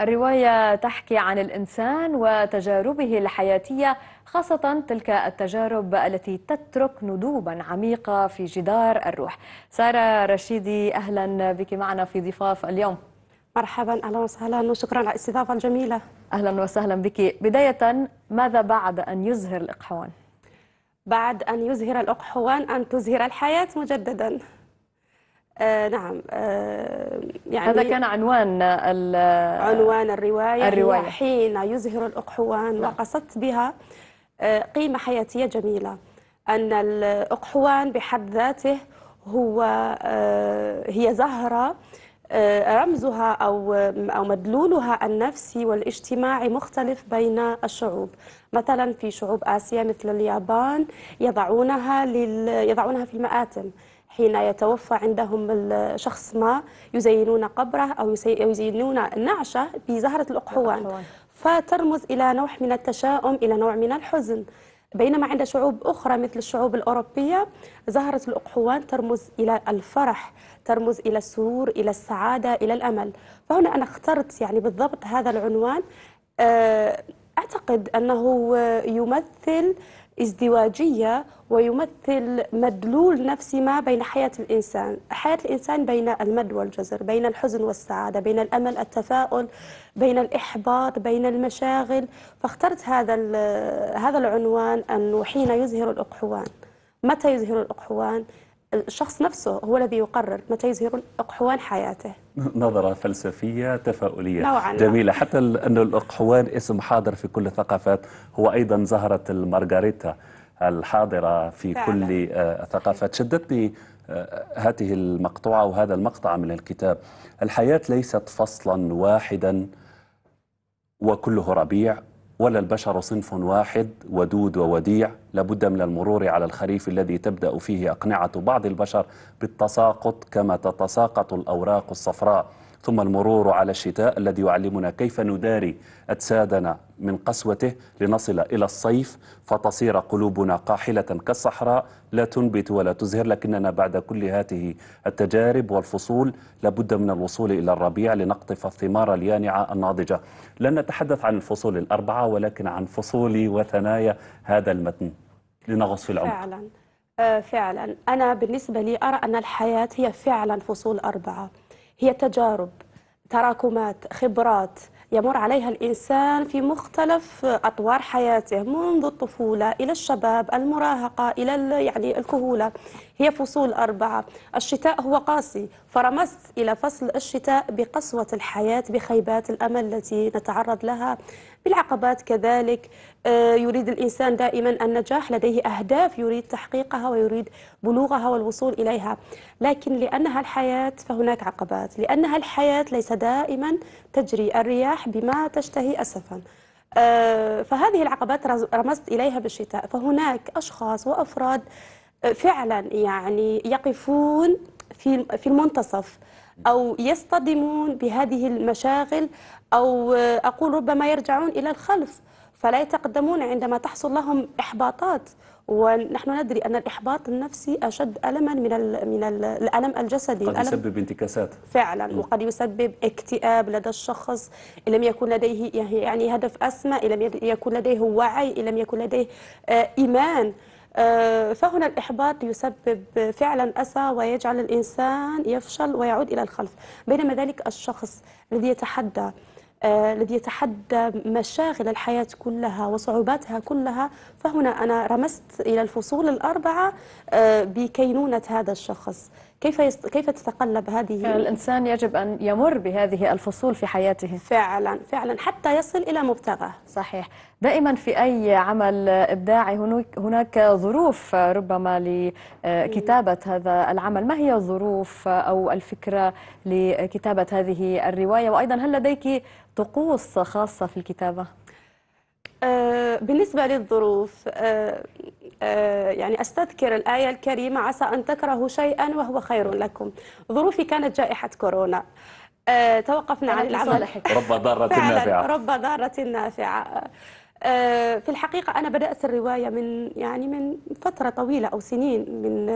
الرواية تحكي عن الإنسان وتجاربه الحياتية خاصة تلك التجارب التي تترك ندوبا عميقة في جدار الروح سارة رشيدي أهلا بك معنا في ضفاف اليوم مرحبا أهلا وسهلا وشكرا على الاستضافة الجميلة أهلا وسهلا بك بداية ماذا بعد أن يزهر الإقحوان؟ بعد أن يزهر الأقحوان أن تزهر الحياة مجددا آه نعم آه يعني هذا كان عنوان عنوان الرواية, الرواية. حين يزهر الأقحوان نعم. وقصدت بها آه قيمة حياتية جميلة أن الأقحوان بحد ذاته هو آه، هي زهرة آه، رمزها أو أو مدلولها النفسي والاجتماعي مختلف بين الشعوب مثلا في شعوب آسيا مثل اليابان يضعونها لل... يضعونها في المآتم حين يتوفى عندهم شخص ما يزينون قبره أو يزينون نعشه بزهرة الأقحوان فترمز إلى نوع من التشاؤم إلى نوع من الحزن بينما عند شعوب أخرى مثل الشعوب الأوروبية زهرة الأقحوان ترمز إلى الفرح ترمز إلى السرور إلى السعادة إلى الأمل فهنا أنا اخترت يعني بالضبط هذا العنوان آه، أعتقد أنه آه، يمثل ازدواجية ويمثل مدلول نفسي ما بين حياة الإنسان حياة الإنسان بين المد والجزر بين الحزن والسعادة بين الأمل التفاؤل بين الإحباط بين المشاغل فاخترت هذا, هذا العنوان أنه حين يزهر الأقحوان متى يزهر الأقحوان الشخص نفسه هو الذي يقرر متى يزهر الأقحوان حياته نظرة فلسفية تفاؤلية نوعاً جميلة حتى أن الأقحوان اسم حاضر في كل الثقافات هو أيضا زهرة المارغاريتا الحاضرة في فعلا. كل آه، الثقافات شدتني آه، هذه المقطوعة وهذا المقطع من الكتاب الحياة ليست فصلا واحدا وكله ربيع ولا البشر صنف واحد ودود ووديع لابد من المرور على الخريف الذي تبدأ فيه أقنعة بعض البشر بالتساقط كما تتساقط الأوراق الصفراء ثم المرور على الشتاء الذي يعلمنا كيف نداري أجسادنا من قسوته لنصل إلى الصيف فتصير قلوبنا قاحلة كالصحراء لا تنبت ولا تزهر لكننا بعد كل هاته التجارب والفصول لابد من الوصول إلى الربيع لنقطف الثمار اليانعة الناضجة لن نتحدث عن الفصول الأربعة ولكن عن فصول وثنايا هذا المتن لنغص في العمق فعلا آه، فعلا أنا بالنسبة لي أرى أن الحياة هي فعلا فصول أربعة هي تجارب تراكمات خبرات يمر عليها الإنسان في مختلف أطوار حياته منذ الطفولة إلى الشباب المراهقة إلى يعني الكهولة هي فصول أربعة الشتاء هو قاسي فرمزت إلى فصل الشتاء بقسوة الحياة بخيبات الأمل التي نتعرض لها بالعقبات كذلك آه، يريد الإنسان دائما النجاح لديه أهداف يريد تحقيقها ويريد بلوغها والوصول إليها لكن لأنها الحياة فهناك عقبات لأنها الحياة ليس دائما تجري الرياح بما تشتهي أسفا آه، فهذه العقبات رمزت إليها بالشتاء فهناك أشخاص وأفراد آه، فعلا يعني يقفون في في المنتصف أو يصطدمون بهذه المشاغل أو آه، أقول ربما يرجعون إلى الخلف فلا يتقدمون عندما تحصل لهم إحباطات ونحن ندري أن الإحباط النفسي أشد ألما من من الألم الجسدي قد يسبب انتكاسات فعلا م. وقد يسبب اكتئاب لدى الشخص إن لم يكن لديه يعني هدف أسمى إن لم يكن لديه وعي إن لم يكن لديه آه، إيمان آه، فهنا الإحباط يسبب فعلا أسى ويجعل الإنسان يفشل ويعود إلى الخلف بينما ذلك الشخص الذي يتحدى آه، الذي يتحدى مشاغل الحياة كلها وصعوباتها كلها فهنا أنا رمست إلى الفصول الأربعة آه، بكينونة هذا الشخص كيف يست... كيف تتقلب هذه الانسان يجب ان يمر بهذه الفصول في حياته فعلا فعلا حتى يصل الى مبتغاه صحيح دائما في اي عمل ابداعي هناك ظروف ربما لكتابه هذا العمل ما هي الظروف او الفكره لكتابه هذه الروايه وايضا هل لديك طقوس خاصه في الكتابه أه، بالنسبة للظروف أه، آه، يعني أستذكر الآية الكريمة عسى أن تكرهوا شيئا وهو خير لكم ظروفي كانت جائحة كورونا آه، توقفنا عن العمل رب ضارة نافعة رب ضارة نافعة آه، في الحقيقة أنا بدأت الرواية من يعني من فترة طويلة أو سنين من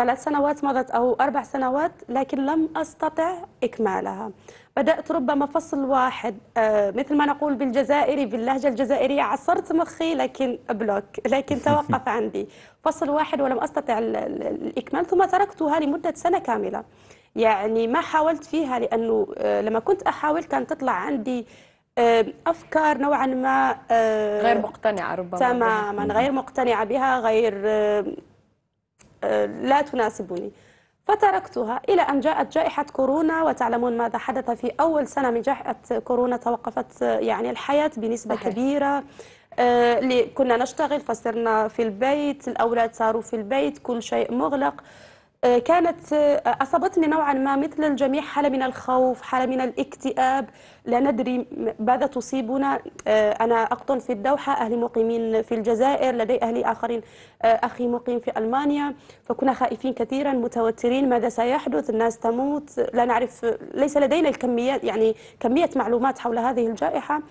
ثلاث سنوات مضت أو أربع سنوات لكن لم أستطع إكمالها بدأت ربما فصل واحد آه، مثل ما نقول بالجزائري باللهجة الجزائرية عصرت مخي لكن بلوك لكن توقف عندي فصل واحد ولم أستطع الإكمال ثم تركتها لمدة سنة كاملة يعني ما حاولت فيها لأنه آه، لما كنت أحاول كان تطلع عندي آه، افكار نوعا ما غير مقتنعه ربما تماما غير مقتنعه بها غير لا تناسبني فتركتها إلى أن جاءت جائحة كورونا وتعلمون ماذا حدث في أول سنة من جائحة كورونا توقفت يعني الحياة بنسبة صحيح. كبيرة آه، كنا نشتغل فصرنا في البيت الأولاد صاروا في البيت كل شيء مغلق آه، كانت آه، أصابتني نوعا ما مثل الجميع حالة من الخوف حالة من الاكتئاب لا ندري ماذا تصيبنا آه، أنا أقطن في الدوحة أهلي مقيمين في الجزائر لدي أهلي آخرين أخي مقيم في ألمانيا فكنا خائفين كثيرا متوترين ماذا سيحدث الناس تموت لا نعرف ليس لدينا الكميات يعني كمية معلومات حول هذه الجائحة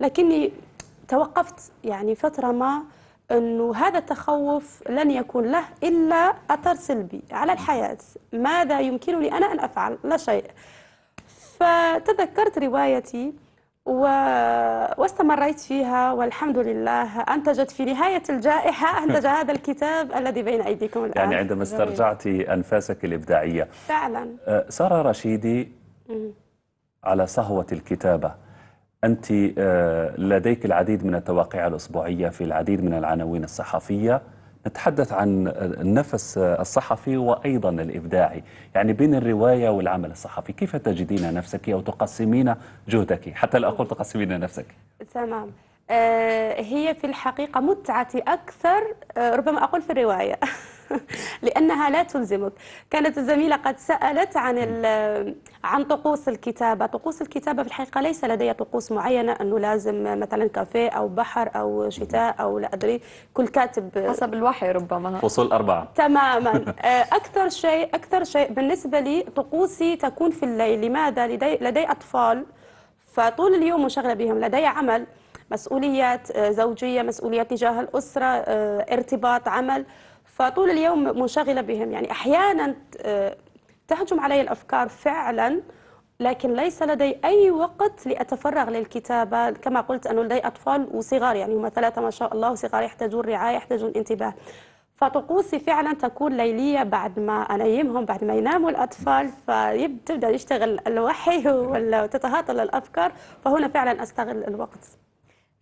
لكني توقفت يعني فترة ما أنه هذا التخوف لن يكون له إلا أثر سلبي على الحياة ماذا يمكنني أنا أن أفعل؟ لا شيء فتذكرت روايتي و... واستمريت فيها والحمد لله أنتجت في نهاية الجائحة أنتج هذا الكتاب الذي بين أيديكم الآن يعني عندما استرجعت أنفاسك الإبداعية فعلا أه، سارة رشيدي على صهوة الكتابة أنت آه، لديك العديد من التواقيع الأسبوعية في العديد من العناوين الصحفية نتحدث عن النفس الصحفي وأيضا الإبداعي يعني بين الرواية والعمل الصحفي كيف تجدين نفسك أو تقسمين جهدك حتى لا أقول تقسمين نفسك تمام آه، هي في الحقيقة متعتي أكثر آه، ربما أقول في الرواية لأنها لا تلزمك كانت الزميلة قد سألت عن عن طقوس الكتابة طقوس الكتابة في الحقيقة ليس لدي طقوس معينة أنه لازم مثلا كافيه أو بحر أو شتاء أو لا أدري كل كاتب حسب الوحي ربما فصول أربعة تماما آه، أكثر شيء أكثر شيء بالنسبة لي طقوسي تكون في الليل لماذا لدي لدي أطفال فطول اليوم مشغلة بهم لدي عمل مسؤوليات آه، زوجية مسؤوليات تجاه الأسرة آه، ارتباط عمل فطول اليوم منشغلة بهم يعني أحيانا تهجم علي الأفكار فعلا لكن ليس لدي أي وقت لأتفرغ للكتابة كما قلت أنه لدي أطفال وصغار يعني هم ثلاثة ما شاء الله وصغار يحتاجون رعاية يحتاجون انتباه فطقوسي فعلا تكون ليليه بعد ما انيمهم بعد ما يناموا الاطفال فتبدا يشتغل الوحي ولا تتهاطل الافكار فهنا فعلا استغل الوقت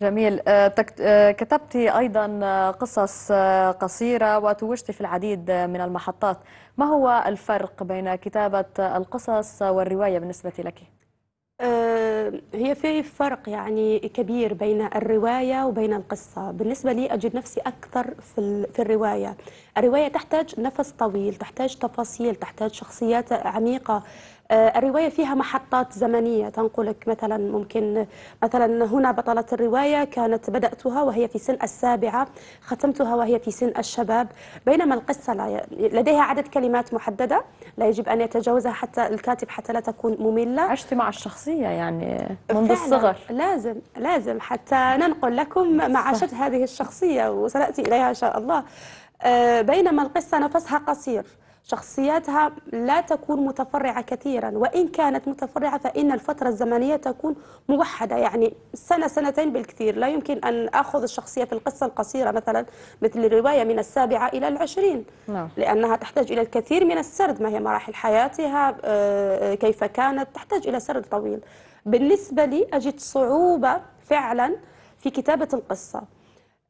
جميل آه، آه، كتبت أيضا آه، قصص قصيرة وتوجت في العديد من المحطات ما هو الفرق بين كتابة القصص والرواية بالنسبة لك؟ هي في فرق يعني كبير بين الرواية وبين القصة بالنسبة لي أجد نفسي أكثر في, في الرواية الرواية تحتاج نفس طويل تحتاج تفاصيل تحتاج شخصيات عميقة آه، الرواية فيها محطات زمنية تنقلك مثلا ممكن مثلا هنا بطلة الرواية كانت بدأتها وهي في سن السابعة ختمتها وهي في سن الشباب بينما القصة لا لديها عدد كلمات محددة لا يجب أن يتجاوزها حتى الكاتب حتى لا تكون مملة عشت مع الشخصية يعني منذ الصغر لازم لازم حتى ننقل لكم معاشة هذه الشخصية وسنأتي إليها إن شاء الله آه، بينما القصة نفسها قصير شخصياتها لا تكون متفرعة كثيرا وإن كانت متفرعة فإن الفترة الزمنية تكون موحدة يعني سنة سنتين بالكثير لا يمكن أن أخذ الشخصية في القصة القصيرة مثلا مثل الرواية من السابعة إلى العشرين لا. نعم. لأنها تحتاج إلى الكثير من السرد ما هي مراحل حياتها آه، آه، كيف كانت تحتاج إلى سرد طويل بالنسبة لي أجد صعوبة فعلا في كتابة القصة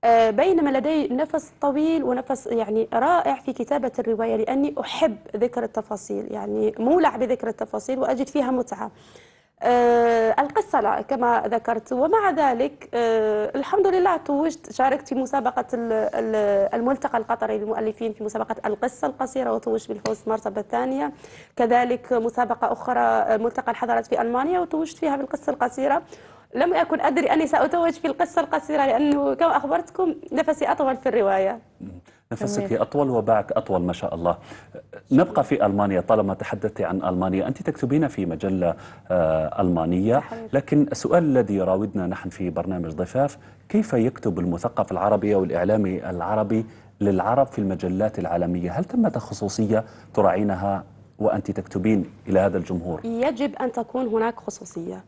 آه، بينما لدي نفس طويل ونفس يعني رائع في كتابة الرواية لأني أحب ذكر التفاصيل يعني مولع بذكر التفاصيل وأجد فيها متعة آه، القصة لا كما ذكرت ومع ذلك آه، الحمد لله توجت شاركت في مسابقة الملتقى القطري للمؤلفين في مسابقة القصة القصيرة وتوجت بالفوز مرتبة الثانية كذلك مسابقة أخرى ملتقى الحضارات في ألمانيا وتوجت فيها بالقصة القصيرة لم أكن أدري أني سأتوج في القصة القصيرة لأنه كما أخبرتكم نفسي أطول في الرواية نفسك جميل. أطول وباعك أطول ما شاء الله نبقى في ألمانيا طالما تحدثت عن ألمانيا أنت تكتبين في مجلة آه، ألمانية لكن السؤال الذي يراودنا نحن في برنامج ضفاف كيف يكتب المثقف العربي أو الإعلامي العربي للعرب في المجلات العالمية هل ثمة خصوصية تراعينها وأنت تكتبين إلى هذا الجمهور؟ يجب أن تكون هناك خصوصية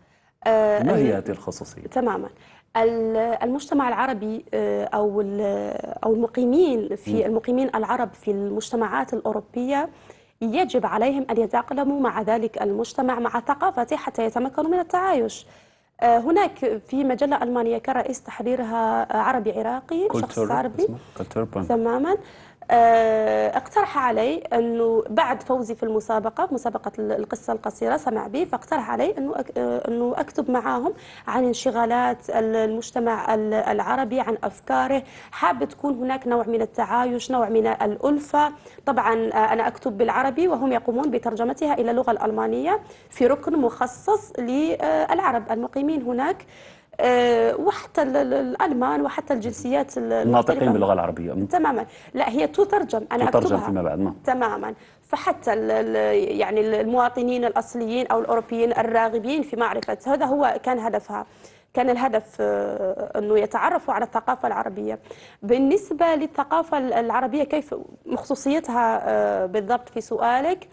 آه، ما هي هذه الخصوصية؟ تماما المجتمع العربي آه، أو أو المقيمين في المقيمين العرب في المجتمعات الأوروبية يجب عليهم أن يتأقلموا مع ذلك المجتمع مع ثقافته حتى يتمكنوا من التعايش آه، هناك في مجلة ألمانية كرئيس تحريرها عربي عراقي شخص عربي تماما آه، اقترح علي انه بعد فوزي في المسابقه في مسابقه القصه القصيره سمع بي فاقترح علي انه آه، انه اكتب معاهم عن انشغالات المجتمع العربي عن افكاره حاب تكون هناك نوع من التعايش نوع من الالفه طبعا آه، انا اكتب بالعربي وهم يقومون بترجمتها الى اللغه الالمانيه في ركن مخصص للعرب المقيمين هناك آه، وحتى الالمان وحتى الجنسيات الناطقين باللغه العربيه تماما لا هي تترجم انا تترجم أكتبها. فيما بعد نعم تماما فحتى يعني المواطنين الاصليين او الاوروبيين الراغبين في معرفه هذا هو كان هدفها كان الهدف آه، انه يتعرفوا على الثقافه العربيه بالنسبه للثقافه العربيه كيف مخصوصيتها آه، بالضبط في سؤالك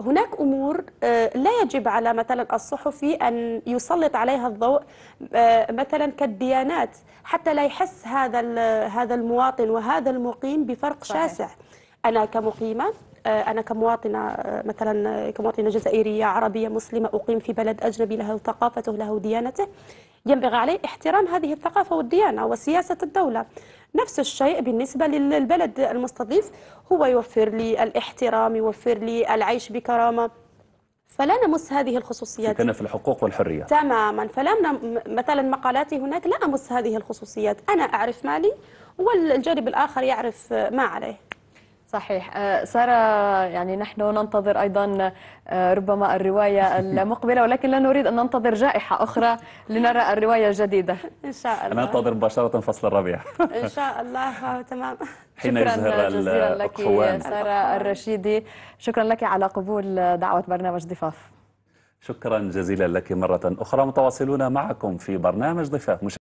هناك امور آه، لا يجب على مثلا الصحفي ان يسلط عليها الضوء آه، مثلا كالديانات حتى لا يحس هذا هذا المواطن وهذا المقيم بفرق صحيح. شاسع انا كمقيمه آه، انا كمواطنه مثلا كمواطنه جزائريه عربيه مسلمه اقيم في بلد اجنبي له ثقافته له ديانته ينبغي عليه احترام هذه الثقافة والديانة وسياسة الدولة نفس الشيء بالنسبة للبلد المستضيف هو يوفر لي الاحترام يوفر لي العيش بكرامة فلا نمس هذه الخصوصيات في الحقوق والحرية تماما فلا مثلا مقالاتي هناك لا أمس هذه الخصوصيات أنا أعرف مالي والجانب الآخر يعرف ما عليه صحيح آه، سارة يعني نحن ننتظر أيضا آه، ربما الرواية المقبلة ولكن لا نريد أن ننتظر جائحة أخرى لنرى الرواية الجديدة إن شاء الله ننتظر مباشرة فصل الربيع إن شاء الله تمام حين يزهر يظهر لك سارة الرشيدي شكرا لك على قبول دعوة برنامج ضفاف شكرا جزيلا لك مرة أخرى متواصلون معكم في برنامج ضفاف